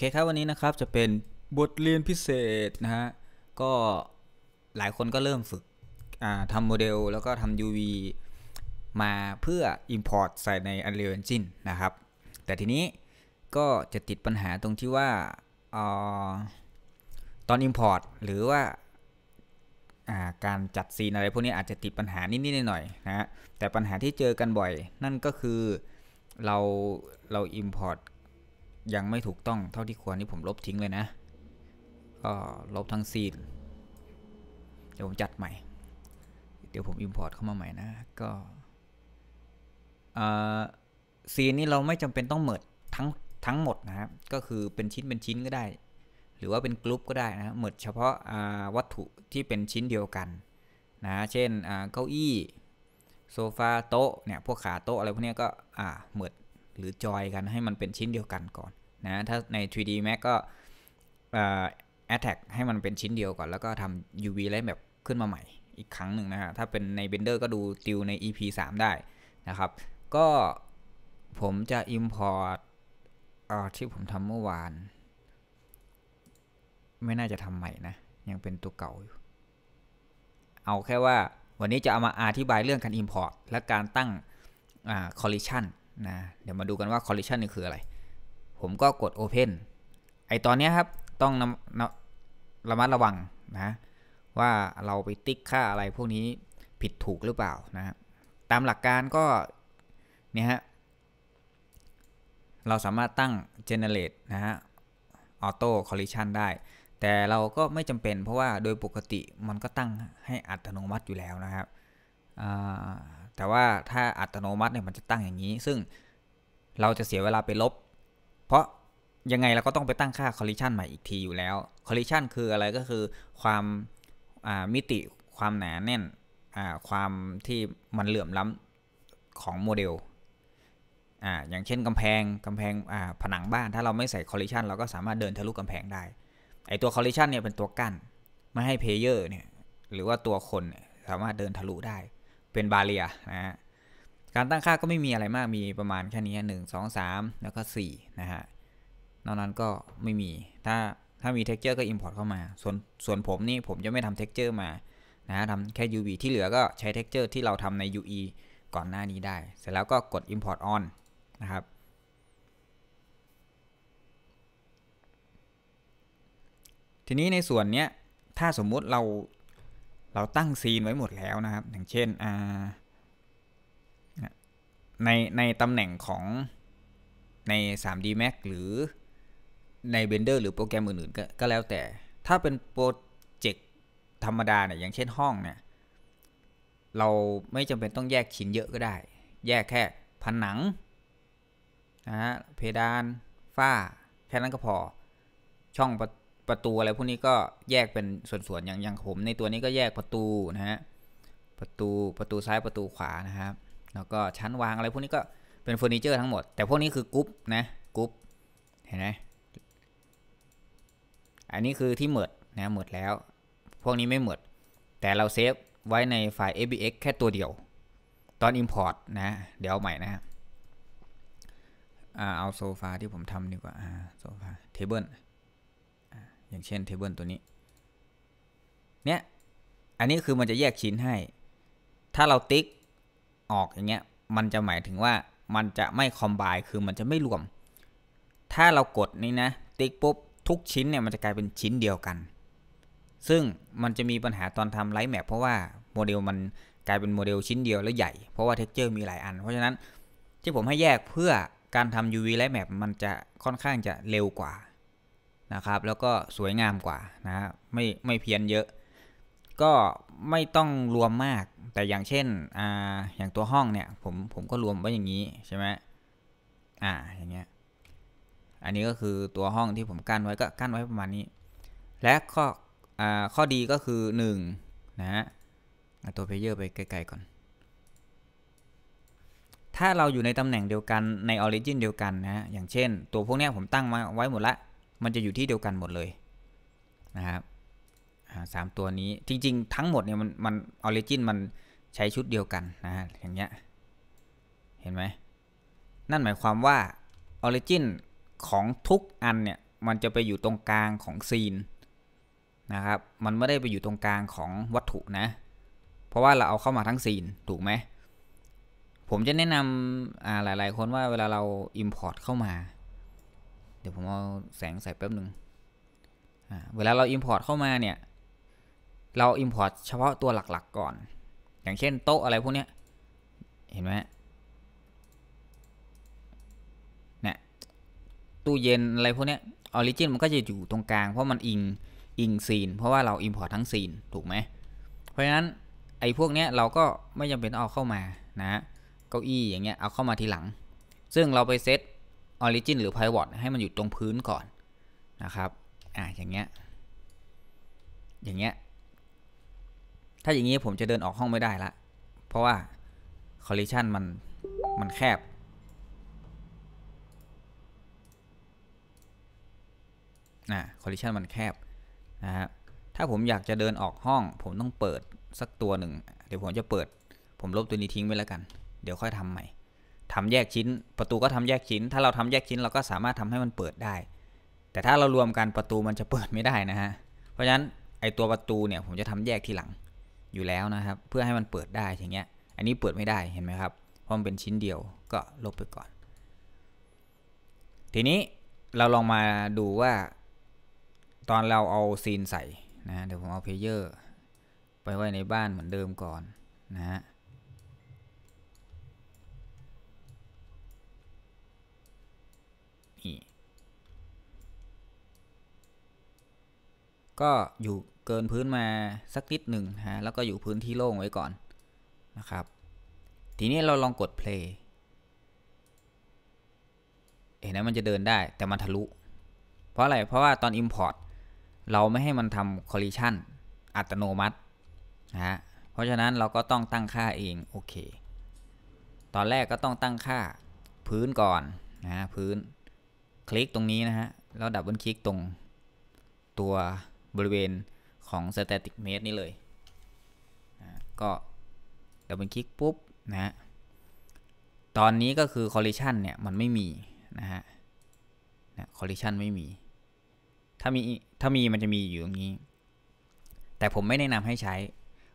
เคครับ วันนี้ นะครับ จะเป็นบทเรียนพิเศษ นะฮะ ก็ หลายคนก็เริ่มฝึกทำโมเดลแล้ว ก็ทำ UV มาเพื่อ Import ใส่ใน Unreal Engine นะ ครับ แต่ทีนี้ก็จะติดปัญหาตรงที่ว่าออตอน Import หรือว่าาการจัด ซีน อะไร พวก นี้อาจจะติดปัญหานิดๆหน่อยๆนะฮะแต่ปัญหาที่เจอกันบ่อย นั่นก็คือเราเรา Import ยังไม่ถูกต้องเท่าที่ควรนี่ผมลบทิ้งเลยนะก็ลบทั้งซีนเดี๋ยวผมจัดใหม่เดี๋ยวผม import เข้ามาใหม่นะก็ซีนนี้เราไม่จำเป็นต้องเหมิดทั้งทั้งหมดนะครับก็คือเป็นชิ้นเป็นชิ้นก็ได้ หรือว่าเป็นกลุ่มก็ได้นะเหมิดเฉพาะาวัตถุที่เป็นชิ้นเดียวกันนะเช่นเก้าอี้โซฟาโต๊ะเนี่ยพวกขาโต๊ะอะไรพวกนี้ก็เหมิดหรือ จอย กันให้มันเป็นชิ้นเดียวกันก่อน นะ ถ้าใน 3D Max ก็ Attack ให้มันเป็นชิ้นเดียวก่อน แล้วก็ทำ UV ไล่แบบขึ้นมาใหม่ อีกครั้งหนึ่งนะ ฮะ ถ้าเป็นใน Blender ก็ดู ติว ใน EP 3 ได้นะครับ ก็ผมจะ Import อที่ผมทำเมื่อวาน ไม่น่าจะทำใหม่นะ ยังเป็นตัวเก่าอยู่เอาแค่ว่าวันนี้จะเอามาอธิบายเรื่องการ Import และการตั้ง Collision นะเดี๋ยวมาดูกันว่า collision นี่คืออะไร ผมก็กด open ไอตอนนี้ครับต้องระมัดระวังนะ ว่าเราไปติ๊กค่าอะไรพวกนี้ผิดถูกหรือเปล่านะตามหลักการก็เนี่ยฮะเราสามารถตั้ง generate นะฮะ auto collision ได้แต่เราก็ไม่จำเป็นเพราะว่าโดยปกติมันก็ตั้งให้อัตโนมัติอยู่แล้วนะครับแต่ว่าถ้าอัตโนมัติเนี่ยมันจะตั้งอย่างนี้ ซึ่งเราจะเสียเวลาไปลบ เพราะยังไงเราก็ต้องไปตั้งค่า collision ใหม่อีกทีอยู่แล้ว collision คืออะไรก็คือความมิติความหนาแน่นความที่มันเหลื่อมล้ำของโมเดลออย่างเช่นกำแพงกำแพงผนังบ้าน ถ้าเราไม่ใส่ collision เราก็สามารถเดินทะลุกำแพงได้ ไอตัว collision เนี่ยเป็นตัวกั้นไม่ให้เพลเยอร์เนี่ยหรือว่าตัวคนสามารถเดินทะลุได้เป็นบาเรียนะฮะ การตั้งค่าก็ไม่มีอะไรมาก มีประมาณแค่นี้หนึ่งสองสามแล้วก็สี่นะฮะ นอกนั้นก็ไม่มี ถ้าถ้ามีเท็กเจอร์ก็ import เข้ามา ส่วนส่วนผมนี่ผมจะไม่ทำเท็กเจอร์มา นะฮะทำแค่ UV ที่เหลือก็ใช้เท็กเจอร์ที่เราทำใน UE ก่อนหน้านี้ได้ เสร็จแล้วก็กด import on นะครับ ทีนี้ในส่วนเนี้ยถ้าสมมุติเราเราตั้ง ซีน ไว้ หมดแล้ว นะ ครับ อย่างเช่น ใน ในตำแหน่งของใน 3D Max หรือใน Blender หรือโปรแกรมอื่นๆกก็ แล้วแต่ ถ้าเป็น โปรเจกต์ธรรมดา เนี่ย อย่างเช่นห้อง เนี่ย เราไม่จำเป็นต้องแยกชิ้นเยอะก็ได้ แยกแค่ผนัง นะฮะเพดานฝ้าแค่ นั้นก็พอช่องประประตูอะไร พวกนี้ก็แยกเป็นส่วนๆอย่างอย่างผม ในตัวนี้ก็แยกประตูนะฮะประตูประตูซ้ายประตูขวานะครับแล้วก็ชั้นวาง อะไร พวกนี้ก็เป็นเฟอร์นิเจอร์ทั้งหมดแต่พวกนี้คือกรุ๊ปนะกรุ๊ปเห็นไหมอันนี้คือที่หมดนะ หมด แล้ว พวกนี้ไม่หมด แต่เราเซฟไว้ในไฟล์ abx แค่ตัวเดียว ตอน import นะเดี๋ยวใหม่นะเอาโซฟาที่ผมทำดีกว่าโซฟาเทเบิลอย่างเช่นเทเบิลตัวนี้ เนี้ยอันนี้คือมันจะแยกชิ้นให้ ถ้าเราติ๊ก ออกอย่างเงี้ย มันจะหมายถึงว่ามันจะไม่ คอมไบคือมันจะไม่รวม ถ้าเรากดนี่นะ ติ๊กปุ๊บ ทุกชิ้นเนี่ยมันจะกลายเป็นชิ้นเดียวกัน ซึ่งมันจะมีปัญหาตอนทำไลท์แมปเพราะว่าโมเดลมันกลายเป็นโมเดลชิ้นเดียวแล้วใหญ่ เพราะว่าเท็กเจอร์มีหลายอัน เพราะฉะนั้น ที่ผมให้แยกเพื่อการทำ UV ไลท์แมปมันจะค่อนข้างจะเร็วกว่านะครับแล้วก็สวยงามกว่านะไม่ไม่เพี้ยนเยอะก็ไม่ต้องรวมมากแต่อย่างเช่นอ่าอย่างตัวห้องเนี่ยผมผมก็รวมไว้อย่างนี้ใช่ไหมอ่าอย่างเงี้ยอันนี้ก็คือตัวห้องที่ผมกั้นไว้ก็กั้นไว้ประมาณนี้ และข้ออ่าข้อดีก็คือ1นะฮะตัวเพลเยอร์ไปไกลๆก่อน ถ้าเราอยู่ในตำแหน่งเดียวกันในออริจินเดียวกันนะอย่างเช่น ตัวพวกนี้ผมตั้งมาไว้หมดละมันจะอยู่ที่เดียวกันหมดเลยนะครับสามตัวนี้จริงๆ ทั้งหมดเนี่ยมันมันออริจินมัน ใช้ชุดเดียวกันนะฮะอย่างเงี้ยเห็นไหมนั่นหมายความว่าออริจินของทุกอันเนี่ย มันจะไปอยู่ตรงกลางของซีนนะครับมันไม่ได้ไปอยู่ตรงกลางของวัตถุ นะ เพราะว่าเราเอาเข้ามาทั้งซีนถูกไหมผมจะแนะนำหลายๆ คน ว่าเวลาเรา Import เข้ามาดี๋ยวผมเอาแสงใส่แป๊บหนึ่งเวลาเรา Import เข้ามาเนี่ย เรา Import เฉพาะตัวหลักๆก่อน อย่างเช่นโต๊ะอะไรพวกนี้เห็นไหมเนี่ยตู้เย็นอะไรพวกนี้ออริจินมันก็จะอยู่ตรงกลางเพราะมันอิงอิงซีนเพราะว่าเรา Import ทั้งซีนถูกไหม เพราะฉะนั้นไอ้พวกนี้เราก็ไม่จำเป็นเอาเข้ามานะเก้าอี้อย่างเงี้ยเอาเข้ามาทีหลัง ซึ่งเราไปเซต origin หรือ pivot ให้ มัน อยู่ตรงพื้นก่อน นะ ครับอ่าอย่าง เงี้ยอย่างเงี้ยถ้าอย่างนี้ผมจะเดินออกห้องไม่ได้ละเพราะว่า collision มันมันแคบนะคอลลิชันมันแคบนะฮะถ้าผมอยากจะเดินออกห้องผมต้องเปิด สักตัวหนึ่งเดี๋ยวผมจะเปิดผมลบตัวนี้ทิ้งไว้แล้วกันเดี๋ยวค่อยทำใหม่ทำแยกชิ้นประตูก็ทำแยกชิ้นถ้าเราทำแยกชิ้นเราก็สามารถทำให้มันเปิดได้แต่ถ้าเรารวมกันประตูมันจะเปิดไม่ได้นะฮะเพราะฉะนั้นไอตัวประตูเนี่ยผมจะทำแยกทีหลังอยู่แล้วนะครับ เพื่อให้มันเปิดได้อย่างเงี้ยอันนี้เปิดไม่ได้เห็นไหมครับเพราะมันเป็นชิ้นเดียวก็ลบไปก่อน ทีนี้เราลองมาดูว่า ตอนเราเอาซีนใส่นะเดี๋ยวผมเอาเพลเยอร์ไปไว้ในบ้านเหมือนเดิมก่อนนะฮะก็ อยู่เกินพื้นมา สักนิดหนึ่งฮะ แล้วก็ อยู่พื้นที่โล่ง ไว้ก่อน นะ ครับ ทีนี้เราลองกด play เห็นไหมมัน จะเดินได้แต่มันทะลุ เพราะอะไร เพราะว่าตอน import เราไม่ให้ มันทำ collision อัตโนมัตินะฮะเพราะฉะนั้นเราก็ต้องตั้งค่าเอง โอเค ตอนแรกก็ต้องตั้งค่าพื้นก่อนนะพื้นคลิกตรงนี้นะฮะ แล้วดับเบิลคลิกตรงตัวบริเวณของ static mesh นี่เลยนะก็ดับเบิลคลิก ปุ๊บ นะ ตอนนี้ก็คือ collision เนี่ย มันไม่มี นะฮะนะ collision ไม่มี ถ้ามี ถ้ามีมันจะมีอยู่ตรงนี้ แต่ผมไม่แนะนำให้ใช้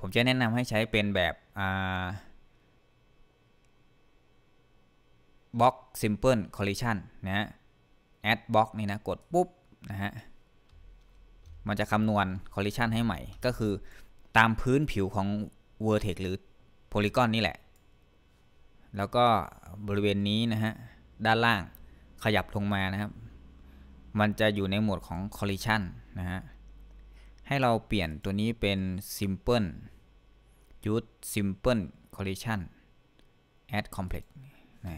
ผมจะแนะนำให้ใช้เป็นแบบ อ่าบล็อก simple collision นะ add block นี่นะ กดปุ๊บ นะฮะมันจะ คำนวณ collision ให้ ใหม่ ก็คือตามพื้นผิวของ vertex หรือ polygon นี่ แหละ แล้วก็บริเวณนี้ นะฮะ ด้านล่างขยับลงมา นะ ครับ มันจะอยู่ในหมวดของ collision นะฮะ ให้เราเปลี่ยนตัวนี้เป็น simple use simple collision add complex นะ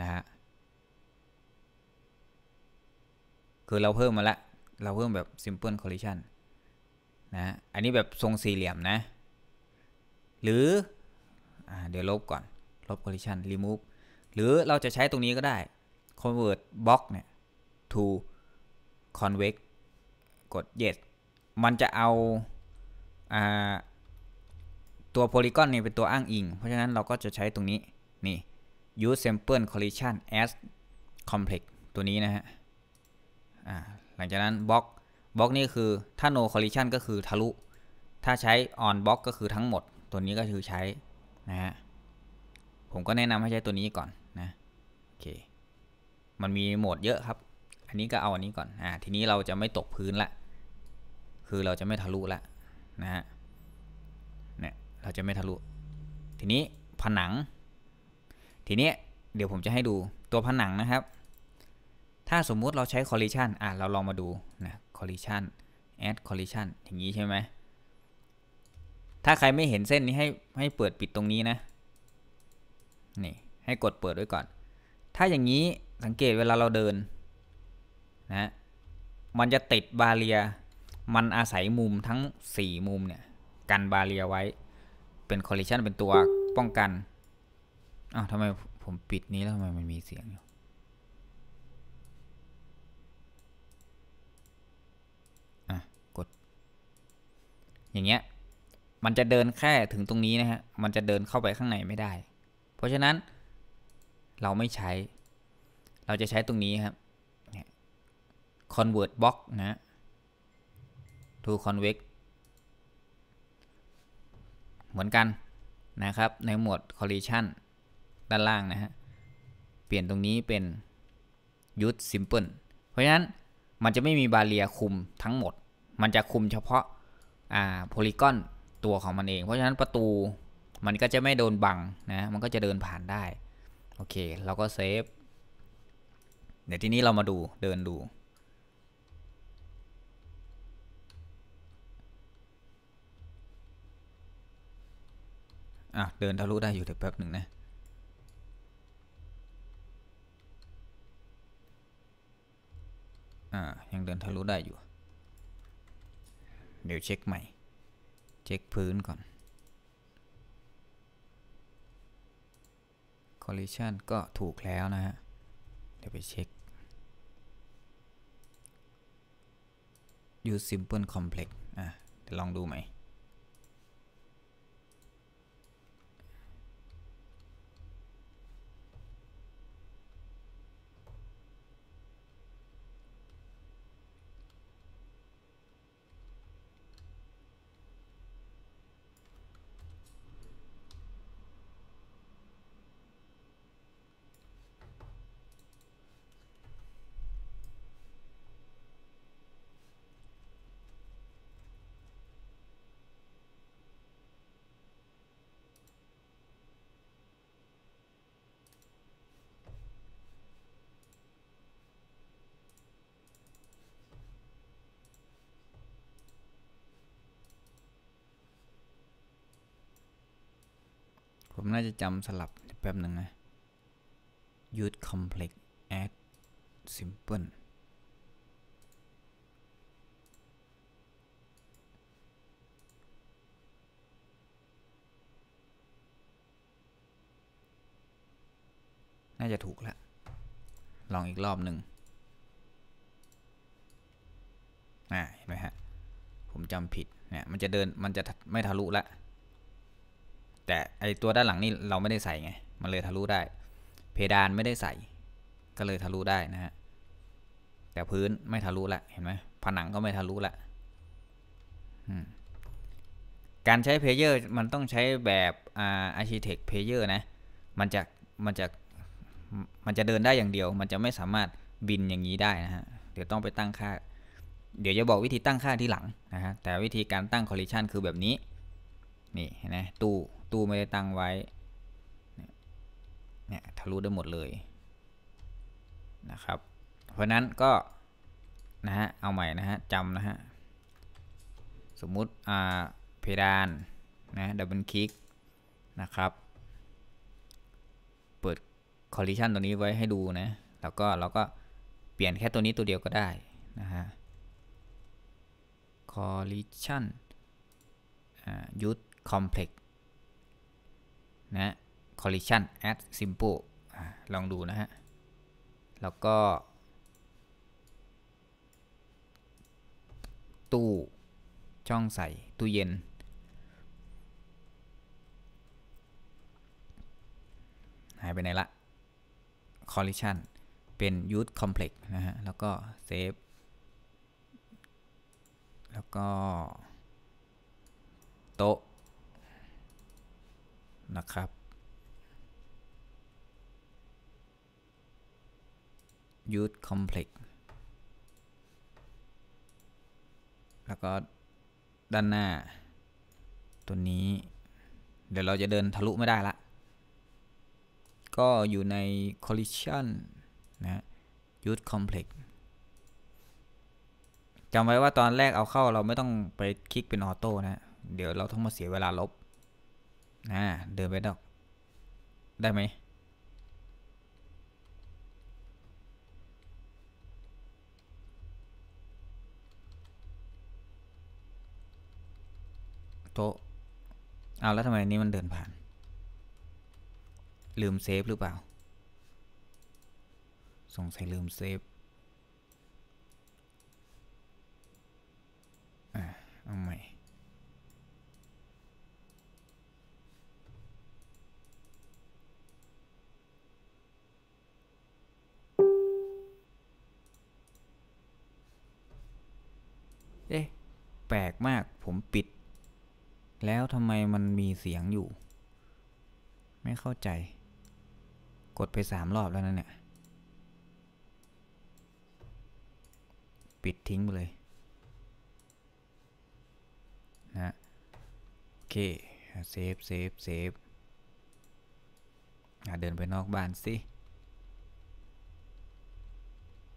นะฮะ คือเราเพิ่มมาแล้วเราเพิ่มแบบ simple collision นะ อันนี้แบบทรงสี่เหลี่ยมนะ หรืออเดี๋ยวลบก่อนลบ collision remove หรือเราจะใช้ตรงนี้ก็ได้ convert box เนี่ย to convex กด yes มันจะเอาาตัว polygon นี่เป็นตัวอ้างอิง เพราะฉะนั้นเราก็จะใช้ตรงนี้ นี่ use sample collision as complex ตัวนี้นะฮะหลังจากนั้นบล็อกบล็อกนี่ คือถ้า no collision ก็คือทะลุ ถ้าใช้ on block ก็คือทั้งหมดตัวนี้ก็คือใช้นะฮะผมก็แนะนำให้ใช้ตัวนี้ก่อนนะโอเคมันมีโหมดเยอะครับ อันนี้ก็เอา อันนี้ก่อนอ่าทีนี้เราจะไม่ตกพื้นละ คือเราจะไม่ทะลุละนะฮะเนี่ยเราจะไม่ทะลุทีนี้ผนัง ทีนี้เดี๋ยวผมจะให้ดูตัวผนังนะครับถ้าสมมุติเราใช้ collision อ่ะ เราลองมาดูนะ collision add collision อย่างนี้ใช่ไหมถ้าใครไม่เห็นเส้นนี้ให้ให้เปิดปิดตรงนี้นะ นี่ ให้กดเปิดไว้ก่อน ถ้าอย่างนี้สังเกตเวลาเราเดินนะ มันจะติดบาเรีย มันอาศัยมุมทั้ง 4 มุมเนี่ยกันบาเรียไว้ เป็นคอลล s ชันเป็นตัวป้องกัน อ้าวทำไมผมปิดนี้แล้วทำไมมันมีเสียงอยู่อย่างเงี้ยมันจะเดินแค่ถึงตรงนี้นะฮะมันจะเดินเข้าไปข้างในไม่ได้เพราะฉะนั้นเราไม่ใช้ เราจะใช้ตรงนี้ครับ convert box นะ to convex เหมือนกันนะครับ ในหมวด collision ด้านล่างนะฮะเปลี่ยนตรงนี้เป็น use simple เพราะฉะนั้นมันจะไม่มีบาเรียคุมทั้งหมดมันจะคุมเฉพาะอโพลีกอนตัวของมันเองเพราะฉะนั้นประตูมันก็จะไม่โดนบังนะมันก็จะเดินผ่านได้โอเคเราก็เซฟเดี๋ยวทีนี้เรามาดูเดินดูอ่ะเดินทะลุได้อยู่เดี๋ยวแป๊บหนึ่งนะอ่ายังเดินทะลุได้อยู่เดี๋ยวเช็คใหม่ เช็คพื้นก่อน collision ก็ถูกแล้วนะฮะ เดี๋ยวไปเช็ค use simple complex อ่ะลองดูไหมน่าจะจำสลับแป๊บหนึ่งนะ use complex add simple น่าจะถูกแล้วลองอีกรอบหนึ่งอ่าเห็นไหมฮะ ผมจำผิดเนี่ยมันจะเดิน มันจะไม่ทะลุแล้วแต่ไอตัวด้านหลังนี่เราไม่ได้ใส่ไง มันเลยทะลุได้ เพดานไม่ได้ใส่ ก็เลยทะลุได้นะฮะ แต่พื้นไม่ทะลุละ เห็นไหมผนังก็ไม่ทะลุละการใช้เพเยอร์มันต้องใช้แบบอาร์ชีเทคเพเยอร์นะ มันจะมันจะมันจะเดินได้อย่างเดียว มันจะไม่สามารถบินอย่างนี้ได้นะฮะ เดี๋ยวต้องไปตั้งค่า เดี๋ยวจะบอกวิธีตั้งค่าที่หลังนะฮะ แต่วิธีการตั้งคอลลิชันคือแบบนี้ นี่เห็นไหมตู้ตู้ไม่ได้ตั้งไว้เนี่ยทะลุได้หมด เลย นะครับ เพราะนั้น ก็ นะฮะ เอา ใหม่ นะฮะจำนะฮะ สมมุติอ่า เพดานนะดับเบิลคลิก นะครับเปิด คอลลิชันตัวนี้ไว้ให้ดู นะ แล้วก็เราก็เปลี่ยนแค่ตัวนี้ ตัวเดียวก็ได้ นะฮะ คอลลิชันยุทธค complex นะ collision a d d simple ลองดู นะ ฮะ แล้วก็ ตู้ช่องใส่ตู้เย็น หาย ไป ไหน ละ collision เป็น u s e complex นะ ฮะ แล้วก็ save แล้วก็โต๊ะนะครับ youth complex แล้วก็ด้านหน้า ตัวนี้เดี๋ยวเราจะเดินทะลุไม่ได้ละก็อยู่ใน collision นะ youth complex จำไว้ว่าตอนแรกเอาเข้าเราไม่ต้องไปคลิกเป็นออโต้นะ เดี๋ยวเราต้องมาเสียเวลาลบนะเดินไปดอก ได้ไหมโตเอาแล้วทำไมนี้มันเดินผ่าน ลืมเซฟหรือเปล่า สงสัยลืมเซฟแล้ว ทำไม มัน มีเสียงอยู่ ไม่เข้าใจ กดไปสามรอบแล้ว นะ เนี่ยปิดทิ้งไปเลย นะ โอเค เซฟเซฟเซฟเดินไปนอก บ้านสิ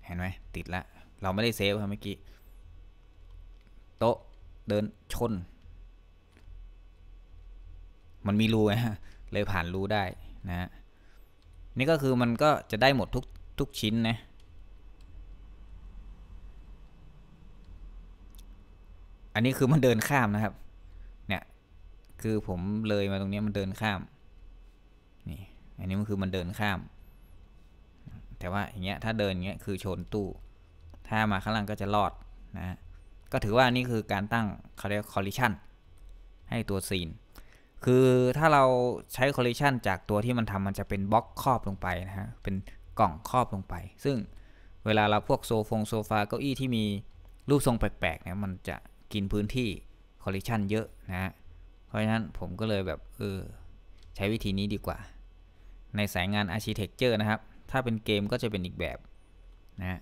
เห็นไหมติดละเราไม่ได้ เซฟครับเมื่อกี้โต๊ะ เดินชนมันมีรูไงฮะ เลยผ่านรูได้นะฮะนี่ก็คือมันก็จะได้หมดทุก ทุกชิ้นนะ อันนี้คือมันเดินข้ามนะครับ เนี่ย คือผมเลยมาตรงนี้มันเดินข้าม นี่ อันนี้มันคือมันเดินข้าม แต่ว่าอย่างเงี้ยถ้าเดินอย่างเงี้ยคือชนตู้ ถ้ามาข้างล่างก็จะรอดนะก็ถือว่านี่คือการตั้งเขาเรียกคอลลิชันให้ตัวซีนคือ ถ้าเราใช้ c o ลเล l ชั i o n จากตัวที่มันทำมันจะเป็นบล็อกครอบลงไป นะ ฮะ เป็นกล่องครอบลงไป ซึ่งเวลาเราพวก โซฟง โซฟาเก้าอี้ที่มีรูปทรง แปลกๆเนี่ยมันจะกินพื้นที่ c o ลเล l ชั i o n เยอะ นะฮะเพราะฉะนั้นผมก็เลยแบบ เออ ใช้วิธีนี้ดีกว่า ใน สาย งาน architecture นะครับ ถ้าเป็นเกมก็จะเป็นอีกแบบนะฮะ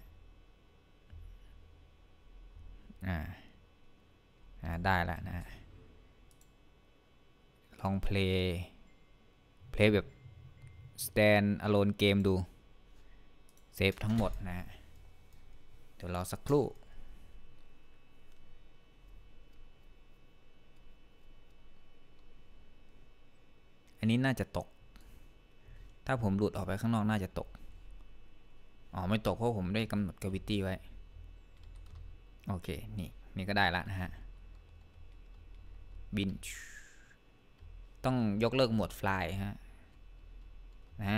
อ่าได้แล้วนะลองเพลย์เพลย์แบบ stand alone game ดู เซฟทั้งหมดนะเดี๋ยวรอสักครู่ อันนี้น่าจะตก ถ้าผมหลุดออกไปข้างนอกน่าจะตก อ๋อไม่ตกเพราะผมได้กำหนด gravity ไว้ โอเค นี่นี่ก็ได้ละนะฮะ บินชต้องยกเลิกหมวดไฟล์ฮะ นะ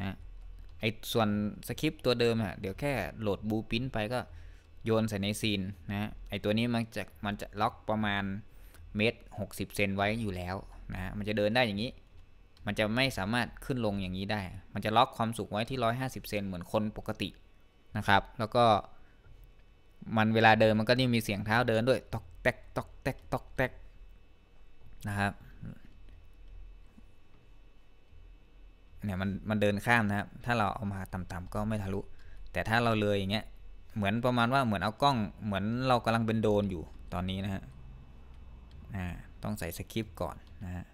นะ ไอส่วนสคริปต์ตัวเดิมฮะเดี๋ยวแค่โหลดบู ปินไปก็โยนใส่ใน ซีน นะ ไอตัวนี้ มัน จะ มันจะล็อกประมาณเมตรหกสิบเซนไว้อยู่แล้ว นะ มันจะเดินได้อย่างนี้ มันจะไม่สามารถขึ้นลงอย่างนี้ได้ มันจะล็อก ความสูงไว้ที่ร้อยห้าสิบเซนเหมือนคนปกตินะครับ แล้วก็มันเวลาเดินมันก็ยั่มีเสียงเท้าเดินด้วยตอกแตกตอกแตกตอกแตกนะครับ เนี่ยมันมันเดินข้ามนะครับ ถ้าเราเอามาต่ำๆก็ไม่ทะลุ แต่ถ้าเราเลยอย่างเงี้ย เหมือนประมาณว่าเหมือนเอากล้อง เหมือนเรากำลังเป็นโดนอยู่ตอนนี้นะฮะอ่าต้องใส่สคริปต์ก่อนนะฮะ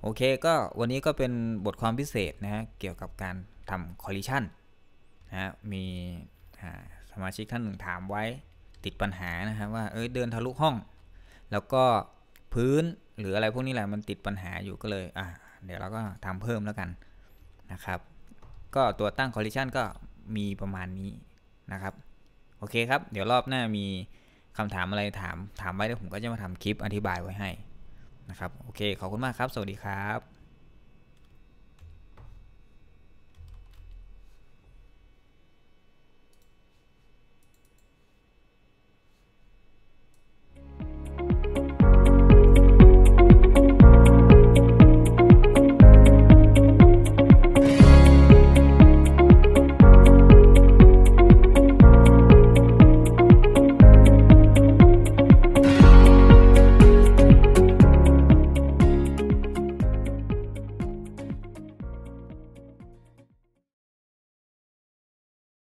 โอเค ก็วันนี้ก็เป็นบทความพิเศษ นะฮะเกี่ยวกับการทำคอลลิชันนะฮะมีสมาชิกท่านหนึ่งถามไว้ติดปัญหานะครับ ว่า เอ้ยเดินทะลุห้อง แล้วก็พื้นหรืออะไรพวกนี้แหละมันติดปัญหาอยู่ก็เลยอ่ะ เดี๋ยวเราก็ทำเพิ่มแล้วกันนะครับ ก็ตัวตั้ง collision ก็มีประมาณนี้นะครับโอเคครับเดี๋ยวรอบหน้ามีคำถามอะไรถามถามไว้เดี๋ยวผมก็จะมาทำคลิปอธิบายไว้ให้นะครับ โอเคขอบคุณมากครับ สวัสดีครับ